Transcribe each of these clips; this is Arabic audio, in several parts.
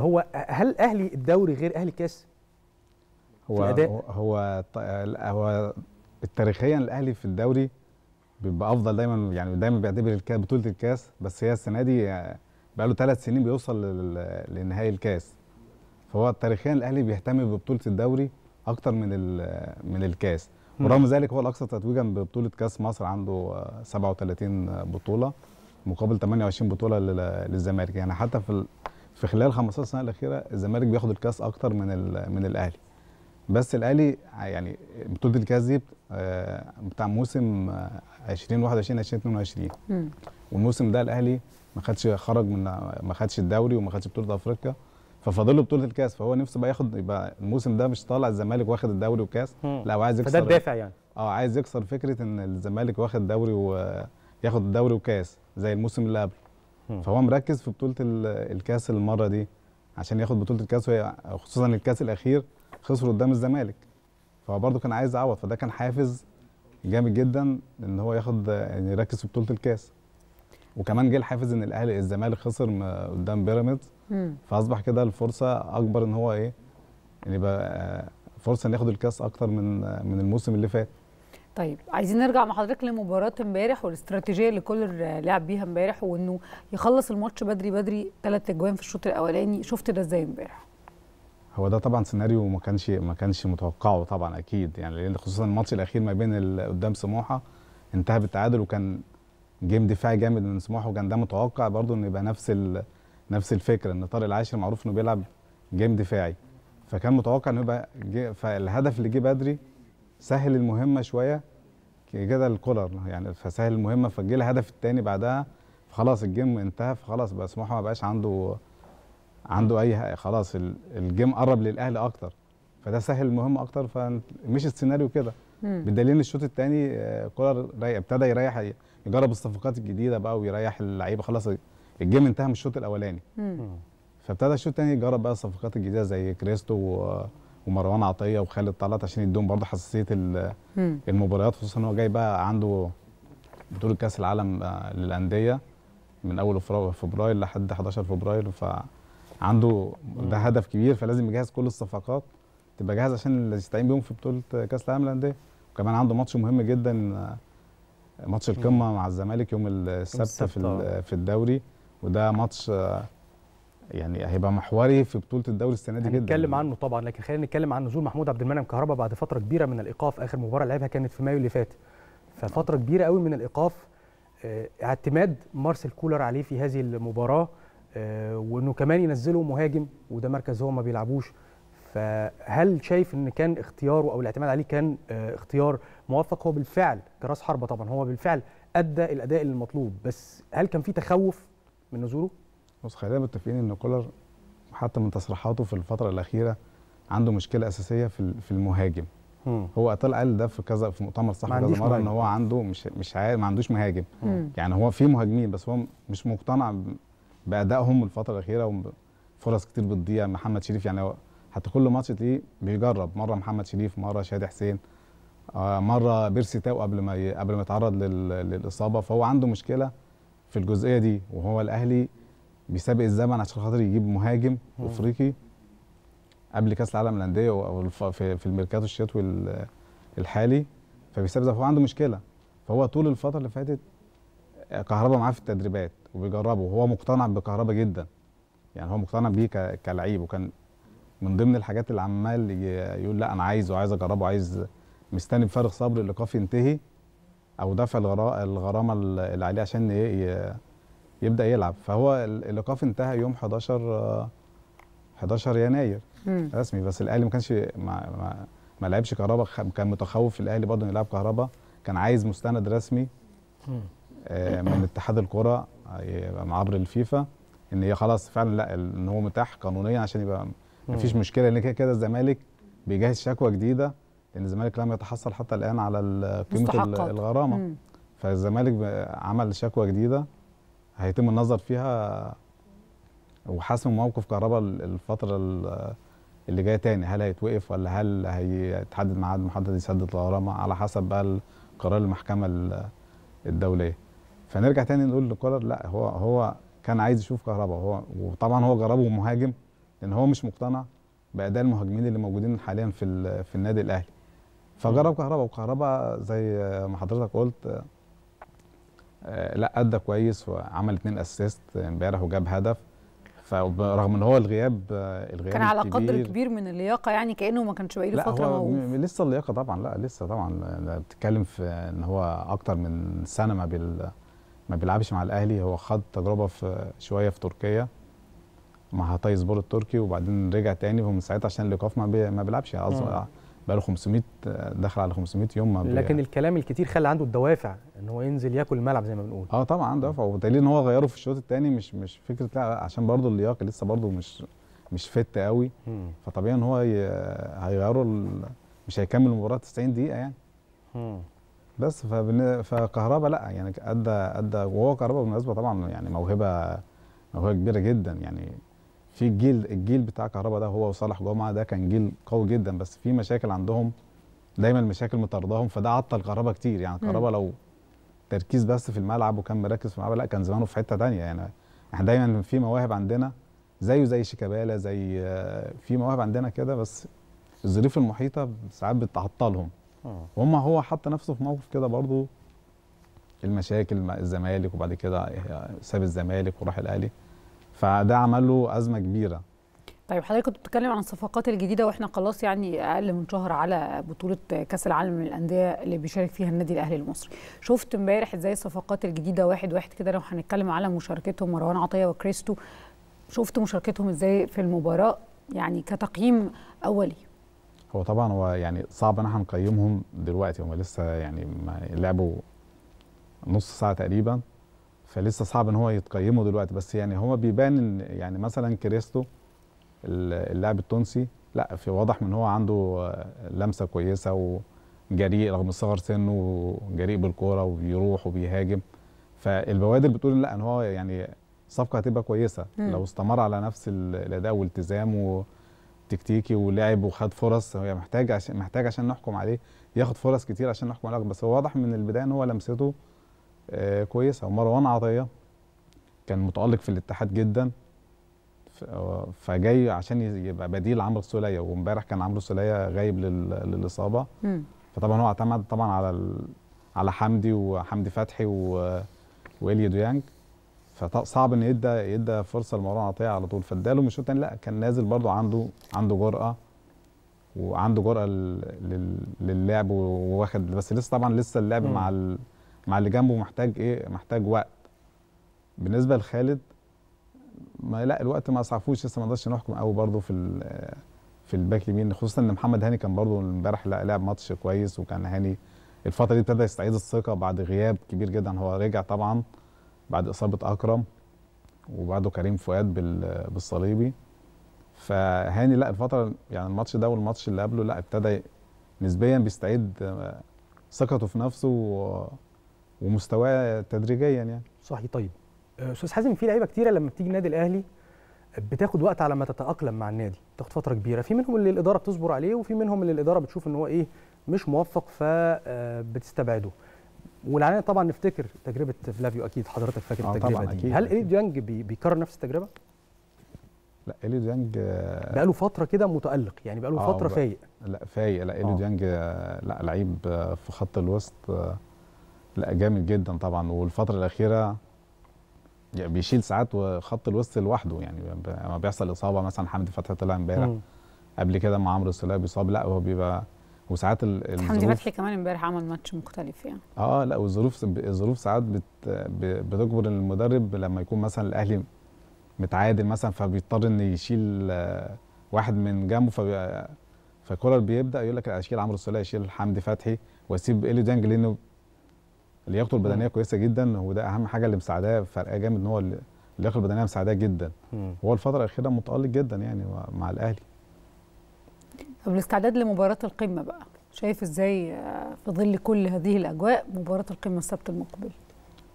هو هل اهلي الدوري غير اهلي الكاس هو الأداء؟ هو هو تاريخيا الاهلي في الدوري بيبقى افضل دايما يعني دايما بيعتبر الكاس بطوله الكاس بس هي السنه دي آه، بقى له ثلاث سنين بيوصل لنهائي الكاس فهو تاريخيا الاهلي بيهتم ببطوله الدوري اكتر من من الكاس ورغم ذلك هو الاكثر تتويجا ببطوله كاس مصر عنده 37 آه، بطوله مقابل 28 بطوله للزمالك يعني حتى في في خلال 15 سنه الاخيره الزمالك بياخد الكاس اكتر من من الاهلي بس الاهلي يعني بطوله الكاس دي آه، بتاع موسم 2021 آه، 2022 والموسم ده الاهلي ما خدش خرج من ما خدش الدوري وما خدش بطوله افريقيا ففاضل له بطوله الكاس فهو نفسه بقى ياخد يبقى الموسم ده مش طالع الزمالك واخد الدوري وكاس لا هو عايز يكسر فده الدافع يعني اه عايز يكسر فكره ان الزمالك واخد دوري وياخد الدوري وكاس زي الموسم اللي قبله فهو مركز في بطوله الكاس المره دي عشان ياخد بطوله الكاس وهي خصوصا الكاس الاخير خسر قدام الزمالك فهو برده كان عايز يعوض فده كان حافز جامد جدا ان هو ياخد يعني يركز في بطوله الكاس وكمان جه الحافز ان الاهلي الزمالك خسر قدام بيراميدز فاصبح كده الفرصه اكبر ان هو ايه يبقى آه، فرصه ان ياخد الكاس اكتر من آه، من الموسم اللي فات طيب عايزين نرجع مع حضرتك لمباراه امبارح والاستراتيجيه اللي كولر لعب بيها امبارح وانه يخلص الماتش بدري بدري ثلاث اجوان في الشوط الاولاني شفت ده ازاي امبارح؟ هو ده طبعا سيناريو ما كانش ما كانش متوقعه طبعا اكيد يعني لان خصوصا الماتش الاخير ما بين قدام سموحه انتهى بالتعادل وكان جيم دفاعي جامد من سموحه وكان ده متوقع برضه انه يبقى نفس ال... نفس الفكره ان طارق العاشر معروف انه بيلعب جيم دفاعي فكان متوقع انه يبقى جي... فالهدف اللي جه بدري سهل المهمه شويه كده الكولر يعني فسهل المهمه فجه الهدف هدف الثاني بعدها فخلاص الجيم انتهى فخلاص بقى سموحه ما بقاش عنده عنده اي خلاص الجيم قرب للاهلي اكتر فده سهل المهمه اكتر فمش السيناريو كده بالدليل ان الشوط الثاني آه، كولر ابتدى يريح يجرب الصفقات الجديده بقى ويريح اللعيبه خلاص الجيم انتهى من الشوط الاولاني فابتدى الشوط الثاني يجرب بقى الصفقات الجديده زي كريستو و ومروان عطيه وخالد طلعت عشان يدوهم برضه حساسيه المباريات خصوصا ان هو جاي بقى عنده بطوله كاس العالم آه، للانديه من اول فبراير لحد 11 فبراير فعنده ده هدف كبير فلازم يجهز كل الصفقات تبقى جاهزه عشان اللي يستعين بيهم في بطوله كاس العالم للانديه وكمان عنده ماتش مهم جدا آه، ماتش القمه مع الزمالك يوم السبت في آه. في الدوري وده ماتش يعني هيبقى محوري في بطوله الدوري السنه دي جدا هنتكلم عنه طبعا لكن خلينا نتكلم عن نزول محمود عبد المنعم كهربا بعد فتره كبيره من الايقاف اخر مباراه لعبها كانت في مايو اللي فات ففتره كبيره قوي من الايقاف آه، اعتماد مارسيل كولر عليه في هذه المباراه آه، وانه كمان ينزله مهاجم وده مركز هو ما بيلعبوش فهل شايف ان كان اختياره او الاعتماد عليه كان آه، اختيار موفق هو بالفعل كراس حربه طبعا هو بالفعل ادى الاداء المطلوب بس هل كان في تخوف من نزوله؟ بص خلينا متفقين ان كولر حتى من تصريحاته في الفتره الاخيره عنده مشكله اساسيه في في المهاجم مم. هو طلع قال ده في كذا في مؤتمر صحفي كذا مره ان هو عنده مش مش عارف ما عندوش مهاجم مم. يعني هو في مهاجمين بس هو مش مقتنع بادائهم الفتره الاخيره وفرص كتير بتضيع محمد شريف يعني حتى كل ماتش تلاقيه بيجرب مره محمد شريف مره شادي حسين آه، مره بيرسي تاو قبل ما قبل ما يتعرض للاصابه فهو عنده مشكله في الجزئيه دي وهو الاهلي بيسابق الزمن عشان خاطر يجيب مهاجم مم. افريقي قبل كاس العالم للانديه او في الميركاتو الشتوي الحالي فبيسابق فهو عنده مشكله فهو طول الفتره اللي فاتت آه، كهربا معاه في التدريبات وبيجربه وهو مقتنع بكهربا جدا يعني هو مقتنع بيه كلعيب وكان من ضمن الحاجات اللي عمال يقول لا انا عايزه وعايز اجربه عايز مستني بفارغ صبر الايقاف ينتهي او دفع الغرامه اللي عليه عشان ايه يبدا يلعب فهو الايقاف انتهى يوم 11 11 يناير مم. رسمي بس الاهلي ما كانش ما, ما, ما لعبش كهربا كان متخوف الاهلي برضه يلعب كهربا كان عايز مستند رسمي آه من اتحاد الكره مع عبر الفيفا ان هي خلاص فعلا لا ان هو متاح قانونيا عشان يبقى ما فيش مشكله لان كده كده الزمالك بيجهز شكوى جديده لان الزمالك لم يتحصل حتى الان على قيمه الغرامه فالزمالك عمل شكوى جديده هيتم النظر فيها وحسم موقف كهرباء الفتره اللي جايه تاني هل هيتوقف ولا هل هيتحدد ميعاد محدد يسدد الغرامه على حسب بقى قرار المحكمه الدوليه فنرجع تاني نقول لكولر لا هو هو كان عايز يشوف كهرباء هو وطبعا هو جربه مهاجم لان هو مش مقتنع باداء المهاجمين اللي موجودين حاليا في في النادي الاهلي فجرب كهرباء وكهرباء زي ما حضرتك قلت آه، لا ادى كويس وعمل اثنين اسيست امبارح وجاب هدف فرغم ان هو الغياب آه، الغياب كان على قدر كبير من اللياقه يعني كانه ما كانش بقاله فتره هو لسه اللياقه طبعا لا لسه طبعا آه، بتتكلم في ان هو اكتر من سنه ما بال ما بيلعبش مع الاهلي هو خد تجربه في شويه في تركيا مع هاتاي سبور التركي وبعدين رجع تاني ومن ساعتها عشان الايقاف ما, بيلعبش يعني بقى له 500 دخل على 500 يوم ما لكن الكلام الكتير خلى عنده الدوافع ان هو ينزل ياكل الملعب زي ما بنقول اه طبعا عنده دوافع وبالتالي ان هو غيره في الشوط الثاني مش مش فكره لا عشان برضه اللياقه لسه برضه مش مش فت قوي فطبيعي ان هو هيغيره مش هيكمل المباراه 90 دقيقه يعني مم. بس فبن... فكهربا لا يعني ادى ادى وهو كهربا بالمناسبه طبعا يعني موهبه موهبه كبيره جدا يعني في الجيل الجيل بتاع كهربا ده هو وصالح جمعه ده كان جيل قوي جدا بس في مشاكل عندهم دايما مشاكل مطارداهم فده عطل كهربا كتير يعني كهربا لو تركيز بس في الملعب وكان مركز في الملعب لا كان زمانه في حته ثانيه يعني احنا دايما في مواهب عندنا زيه زي شيكابالا زي في مواهب عندنا كده بس الظروف المحيطه ساعات بتعطلهم وهم آه. هو حط نفسه في موقف كده برضو المشاكل مع الزمالك وبعد كده ساب الزمالك وراح الاهلي فده عمل له ازمه كبيره طيب حضرتك كنت بتتكلم عن الصفقات الجديده واحنا خلاص يعني اقل من شهر على بطوله كاس العالم للانديه اللي بيشارك فيها النادي الاهلي المصري شفت امبارح ازاي الصفقات الجديده واحد واحد كده لو هنتكلم على مشاركتهم مروان عطيه وكريستو شفت مشاركتهم ازاي في المباراه يعني كتقييم اولي هو طبعا هو يعني صعب ان احنا نقيمهم دلوقتي هم لسه يعني لعبوا نص ساعه تقريبا فلسه صعب ان هو يتقيمه دلوقتي بس يعني هو بيبان ان يعني مثلا كريستو اللاعب التونسي لا في واضح من هو عنده لمسه كويسه وجريء رغم صغر سنه وجريء بالكوره وبيروح وبيهاجم فالبوادر بتقول لا ان هو يعني صفقه هتبقى كويسه مم. لو استمر على نفس الاداء والتزام وتكتيكي ولعب وخد فرص هو يعني محتاج عشان محتاج عشان نحكم عليه ياخد فرص كتير عشان نحكم عليه بس هو واضح من البدايه ان هو لمسته آه، كويسه ومروان عطيه كان متالق في الاتحاد جدا آه، فجاي عشان يبقى بديل عمرو السوليه وامبارح كان عمرو السوليه غايب للاصابه فطبعا هو اعتمد طبعا على على حمدي وحمدي فتحي و... وايليا ديانج فصعب ان يدى يدى فرصه لمروان عطيه على طول فاداله له مشوار لا كان نازل برده عنده عنده جرأه وعنده جرأه لل... للعب وواخد بس لسه طبعا لسه اللعب مع ال... مع اللي جنبه محتاج ايه محتاج وقت بالنسبه لخالد ما لا الوقت ما اسعفوش لسه ما نقدرش نحكم قوي برضه في في الباك اليمين خصوصا ان محمد هاني كان برضه امبارح لعب ماتش كويس وكان هاني الفتره دي ابتدى يستعيد الثقه بعد غياب كبير جدا هو رجع طبعا بعد اصابه اكرم وبعده كريم فؤاد بالصليبي فهاني لا الفتره يعني الماتش ده والماتش اللي قبله لا ابتدى نسبيا بيستعيد آه، ثقته في نفسه ومستواه تدريجيا يعني صحيح طيب آه، استاذ حازم في لعيبه كتيره لما بتيجي النادي الاهلي بتاخد وقت على ما تتاقلم مع النادي بتاخد فتره كبيره في منهم اللي الاداره بتصبر عليه وفي منهم اللي الاداره بتشوف ان هو ايه مش موفق فبتستبعده آه، والعناية طبعا نفتكر تجربه فلافيو اكيد حضرتك فاكر آه، التجربه طبعاً دي أكيد. هل اليد ديانج بيكرر نفس التجربه لا اليو ديانج بقى له فتره كده متالق يعني بقى له فتره فايق لا فايق لا اليو ديانج لا لعيب في خط الوسط لا جامد جدا طبعا والفتره الاخيره يعني بيشيل ساعات وخط الوسط لوحده يعني لما بيحصل اصابه مثلا حمدي فتحي طلع امبارح قبل كده مع عمرو السوليه بيصاب لا هو بيبقى وساعات حمدي فتحي كمان امبارح عمل ماتش مختلف يعني اه لا والظروف الظروف ساعات بت بتجبر المدرب لما يكون مثلا الاهلي متعادل مثلا فبيضطر ان يشيل آه، واحد من جنبه ف فكولر بيبدا يقول لك اشيل عمرو السوليه اشيل حمدي فتحي واسيب اليو ديانج لانه لياقته البدنيه كويسه جدا وده اهم حاجه اللي مساعداه فرقه جامد ان هو اللياقه البدنيه مساعداه جدا هو الفتره الاخيره متالق جدا يعني مع الاهلي طب الاستعداد لمباراه القمه بقى شايف ازاي آه، في ظل كل هذه الاجواء مباراه القمه السبت المقبل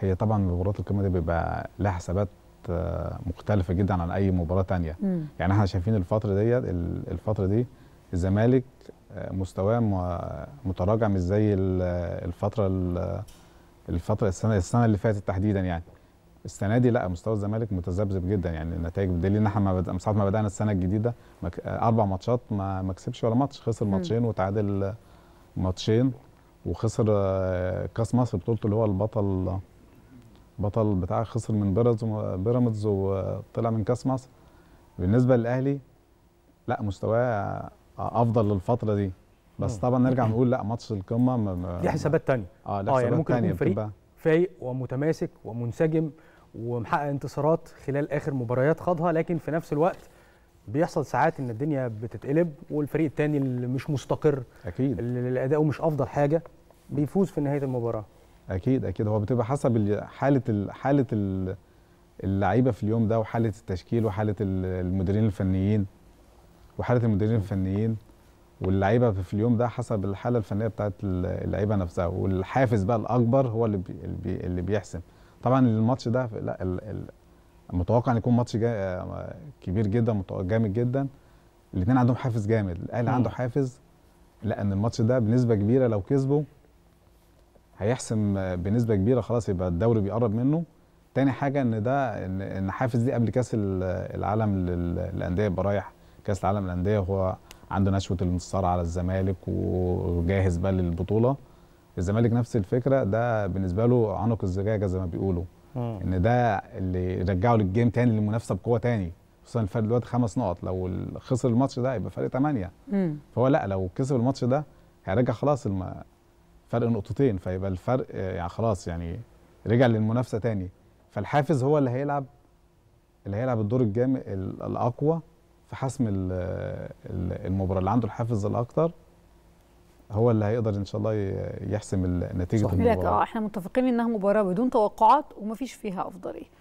هي طبعا مباراه القمه دي بيبقى لها حسابات آه، مختلفه جدا عن اي مباراه ثانيه يعني احنا شايفين الفتره ديت الفتره دي الزمالك آه، مستواه متراجع مش زي الفتره الفتره السنه السنه اللي فاتت تحديدا يعني السنه دي لا مستوى الزمالك متذبذب جدا يعني النتائج بتدل ان احنا من ساعه ما بدانا السنه الجديده اربع ماتشات ما ما كسبش ولا ماتش خسر ماتشين وتعادل ماتشين وخسر آه، كاس مصر بطولته اللي هو البطل بطل بتاع خسر من بيراميدز بيراميدز وطلع من كاس مصر بالنسبه للاهلي لا مستواه آه، افضل للفتره دي بس طبعا نرجع نقول لا ماتش القمه ما دي حسابات ثانيه اه لا آه يعني ممكن يكون فريق فايق ومتماسك ومنسجم ومحقق انتصارات خلال اخر مباريات خاضها لكن في نفس الوقت بيحصل ساعات ان الدنيا بتتقلب والفريق الثاني اللي مش مستقر اكيد اللي اداؤه مش افضل حاجه بيفوز في نهايه المباراه اكيد اكيد هو بتبقى حسب حاله حاله اللعيبه في اليوم ده وحاله التشكيل وحاله المديرين الفنيين وحاله المديرين الفنيين واللعيبه في اليوم ده حسب الحاله الفنيه بتاعت اللعيبه نفسها والحافز بقى الاكبر هو اللي اللي بيحسم طبعا الماتش ده لا المتوقع ان يكون ماتش كبير جدا جامد جدا الاثنين عندهم حافز جامد الاهلي عنده حافز لان الماتش ده بنسبه كبيره لو كسبه هيحسم بنسبه كبيره خلاص يبقى الدوري بيقرب منه تاني حاجه ان ده ان حافز دي قبل كاس العالم للانديه يبقى رايح كاس العالم للانديه هو عنده نشوه الانتصار على الزمالك وجاهز بقى للبطوله الزمالك نفس الفكره ده بالنسبه له عنق الزجاجه زي ما بيقولوا ان ده اللي رجعه للجيم تاني للمنافسه بقوه تاني خصوصا الفرق دلوقتي خمس نقط لو خسر الماتش ده هيبقى فرق ثمانيه فهو لا لو كسب الماتش ده هيرجع خلاص الم... فرق نقطتين فيبقى الفرق آه، يعني خلاص يعني رجع للمنافسه تاني فالحافز هو اللي هيلعب اللي هيلعب الدور الجامد الاقوى في حسم المباراه اللي عنده الحافز الاكتر هو اللي هيقدر ان شاء الله يحسم نتيجه المباراه اه احنا متفقين انها مباراه بدون توقعات ومفيش فيها افضليه